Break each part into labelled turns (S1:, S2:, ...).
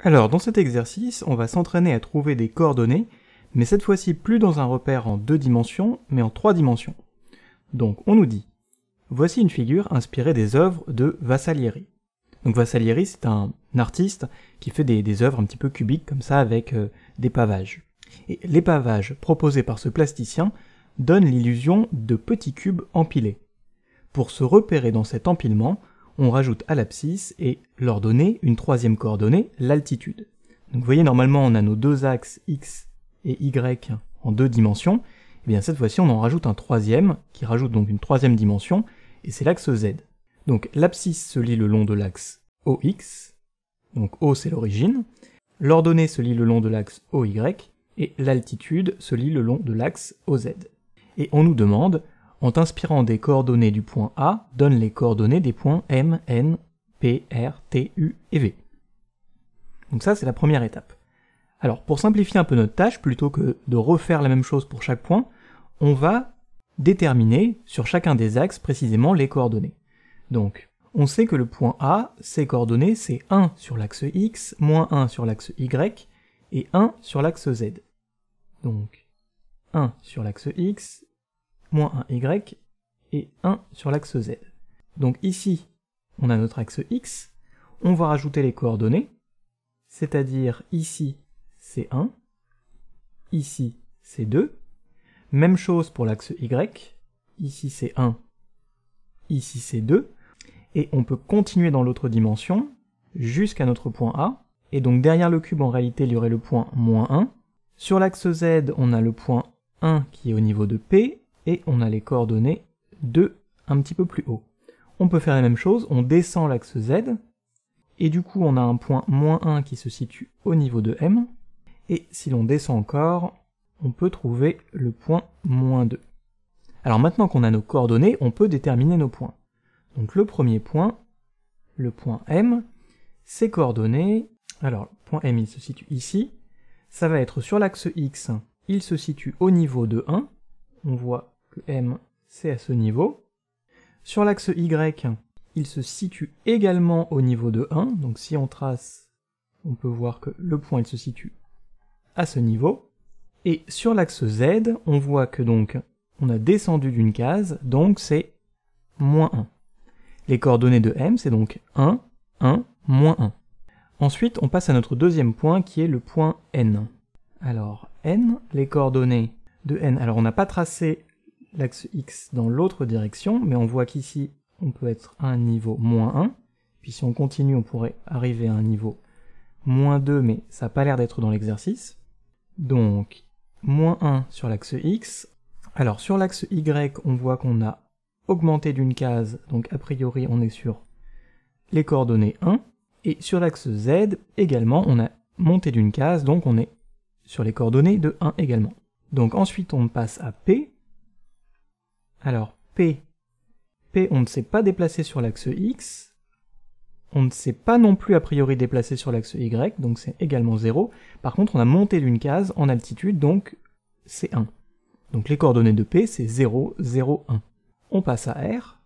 S1: Alors dans cet exercice, on va s'entraîner à trouver des coordonnées, mais cette fois-ci plus dans un repère en deux dimensions, mais en trois dimensions. Donc on nous dit, voici une figure inspirée des œuvres de Vassalieri. Donc Vassalieri, c'est un artiste qui fait des, œuvres un petit peu cubiques comme ça avec euh, des pavages. Et les pavages proposés par ce plasticien donnent l'illusion de petits cubes empilés. Pour se repérer dans cet empilement, on rajoute à l'abscisse et l'ordonnée, une troisième coordonnée, l'altitude. Donc vous voyez, normalement, on a nos deux axes x et y en deux dimensions. Et eh bien cette fois-ci, on en rajoute un troisième, qui rajoute donc une troisième dimension, et c'est l'axe z. Donc l'abscisse se lit le long de l'axe OX, donc O c'est l'origine, l'ordonnée se lit le long de l'axe OY, et l'altitude se lit le long de l'axe OZ. Et on nous demande en t'inspirant des coordonnées du point A, donne les coordonnées des points M, N, P, R, T, U et V. Donc ça, c'est la première étape. Alors, pour simplifier un peu notre tâche, plutôt que de refaire la même chose pour chaque point, on va déterminer sur chacun des axes précisément les coordonnées. Donc, on sait que le point A, ses coordonnées, c'est 1 sur l'axe X, moins 1 sur l'axe Y, et 1 sur l'axe Z. Donc, 1 sur l'axe X, moins 1y et 1 sur l'axe z. Donc ici, on a notre axe x, on va rajouter les coordonnées, c'est-à-dire ici c'est 1, ici c'est 2, même chose pour l'axe y, ici c'est 1, ici c'est 2, et on peut continuer dans l'autre dimension jusqu'à notre point A, et donc derrière le cube en réalité il y aurait le point moins 1, sur l'axe z on a le point 1 qui est au niveau de P, et on a les coordonnées 2 un petit peu plus haut. On peut faire la même chose, on descend l'axe Z, et du coup on a un point moins 1 qui se situe au niveau de M, et si l'on descend encore, on peut trouver le point moins 2. Alors maintenant qu'on a nos coordonnées, on peut déterminer nos points. Donc le premier point, le point M, ses coordonnées, alors le point M il se situe ici, ça va être sur l'axe X, il se situe au niveau de 1, on voit m c'est à ce niveau. Sur l'axe Y, il se situe également au niveau de 1, donc si on trace, on peut voir que le point il se situe à ce niveau. Et sur l'axe Z, on voit que donc on a descendu d'une case, donc c'est moins 1. Les coordonnées de M, c'est donc 1, 1, moins 1. Ensuite, on passe à notre deuxième point qui est le point N. Alors, N, les coordonnées de N, alors on n'a pas tracé l'axe x dans l'autre direction, mais on voit qu'ici, on peut être à un niveau moins 1, puis si on continue, on pourrait arriver à un niveau moins 2, mais ça n'a pas l'air d'être dans l'exercice. Donc, moins 1 sur l'axe x. Alors, sur l'axe y, on voit qu'on a augmenté d'une case, donc a priori, on est sur les coordonnées 1. Et sur l'axe z, également, on a monté d'une case, donc on est sur les coordonnées de 1 également. Donc ensuite, on passe à P, alors P, P on ne s'est pas déplacé sur l'axe X, on ne s'est pas non plus a priori déplacé sur l'axe Y, donc c'est également 0. Par contre, on a monté d'une case en altitude, donc c'est 1. Donc les coordonnées de P, c'est 0, 0, 1. On passe à R.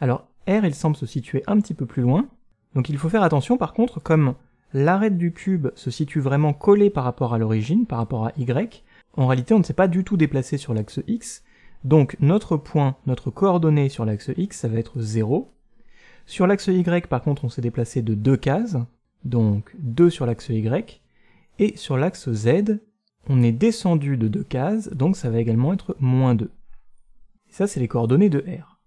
S1: Alors R, il semble se situer un petit peu plus loin. Donc il faut faire attention, par contre, comme l'arête du cube se situe vraiment collée par rapport à l'origine, par rapport à Y, en réalité on ne s'est pas du tout déplacé sur l'axe X, donc notre point, notre coordonnée sur l'axe X, ça va être 0. Sur l'axe Y, par contre, on s'est déplacé de deux cases, donc 2 sur l'axe Y. Et sur l'axe Z, on est descendu de deux cases, donc ça va également être moins 2. ça, c'est les coordonnées de R.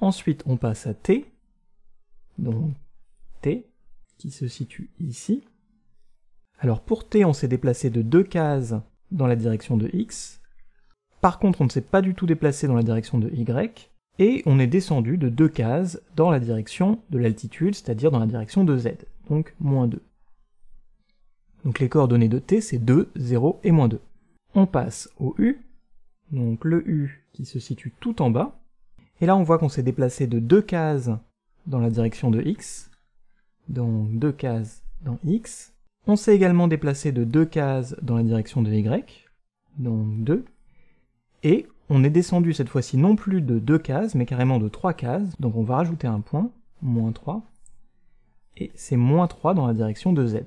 S1: Ensuite, on passe à T, donc T, qui se situe ici. Alors pour T, on s'est déplacé de deux cases dans la direction de X, par contre, on ne s'est pas du tout déplacé dans la direction de Y, et on est descendu de deux cases dans la direction de l'altitude, c'est-à-dire dans la direction de Z, donc moins 2. Donc les coordonnées de t, c'est 2, 0 et moins 2. On passe au u, donc le u qui se situe tout en bas, et là on voit qu'on s'est déplacé de deux cases dans la direction de x, donc deux cases dans x. On s'est également déplacé de deux cases dans la direction de y, donc 2, et on est descendu cette fois-ci non plus de deux cases, mais carrément de trois cases, donc on va rajouter un point, moins 3, et c'est moins 3 dans la direction de z.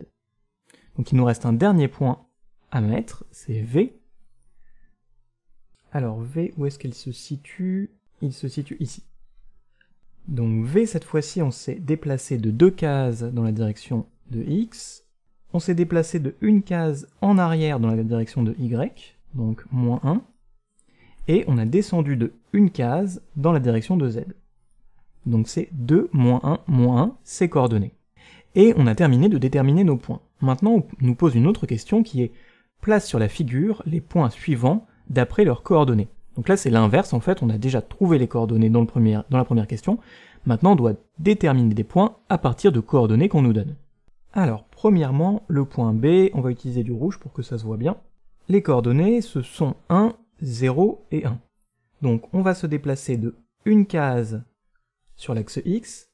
S1: Donc il nous reste un dernier point à mettre, c'est V. Alors V, où est-ce qu'elle se situe Il se situe ici. Donc V, cette fois-ci, on s'est déplacé de deux cases dans la direction de X. On s'est déplacé de une case en arrière dans la direction de Y, donc moins 1 et on a descendu de une case dans la direction de z. Donc c'est 2, moins 1, moins 1, ses coordonnées. Et on a terminé de déterminer nos points. Maintenant, on nous pose une autre question qui est place sur la figure les points suivants d'après leurs coordonnées. Donc là, c'est l'inverse, en fait, on a déjà trouvé les coordonnées dans, le premier, dans la première question. Maintenant, on doit déterminer des points à partir de coordonnées qu'on nous donne. Alors, premièrement, le point B, on va utiliser du rouge pour que ça se voit bien. Les coordonnées, ce sont 1, 0 et 1. Donc on va se déplacer de une case sur l'axe X,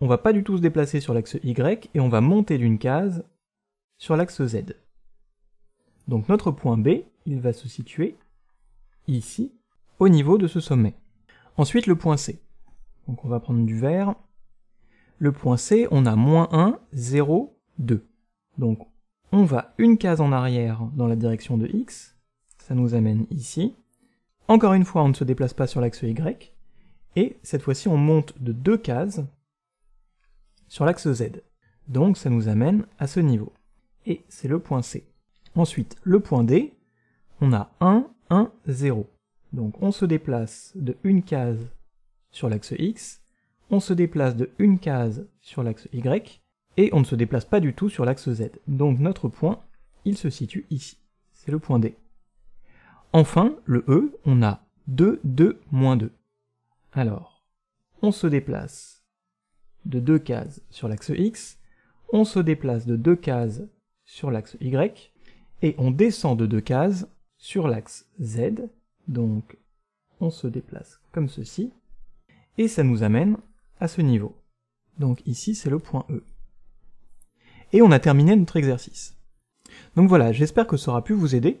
S1: on va pas du tout se déplacer sur l'axe Y, et on va monter d'une case sur l'axe Z. Donc notre point B, il va se situer ici, au niveau de ce sommet. Ensuite le point C. Donc on va prendre du vert. Le point C, on a moins 1, 0, 2. Donc on va une case en arrière dans la direction de X, ça nous amène ici. Encore une fois, on ne se déplace pas sur l'axe Y, et cette fois-ci, on monte de deux cases sur l'axe Z. Donc ça nous amène à ce niveau. Et c'est le point C. Ensuite, le point D, on a 1, 1, 0. Donc on se déplace de une case sur l'axe X, on se déplace de une case sur l'axe Y, et on ne se déplace pas du tout sur l'axe Z. Donc notre point, il se situe ici. C'est le point D. Enfin, le E, on a 2, 2, moins 2. Alors, on se déplace de deux cases sur l'axe X, on se déplace de deux cases sur l'axe Y, et on descend de deux cases sur l'axe Z, donc on se déplace comme ceci, et ça nous amène à ce niveau. Donc ici, c'est le point E. Et on a terminé notre exercice. Donc voilà, j'espère que ça aura pu vous aider.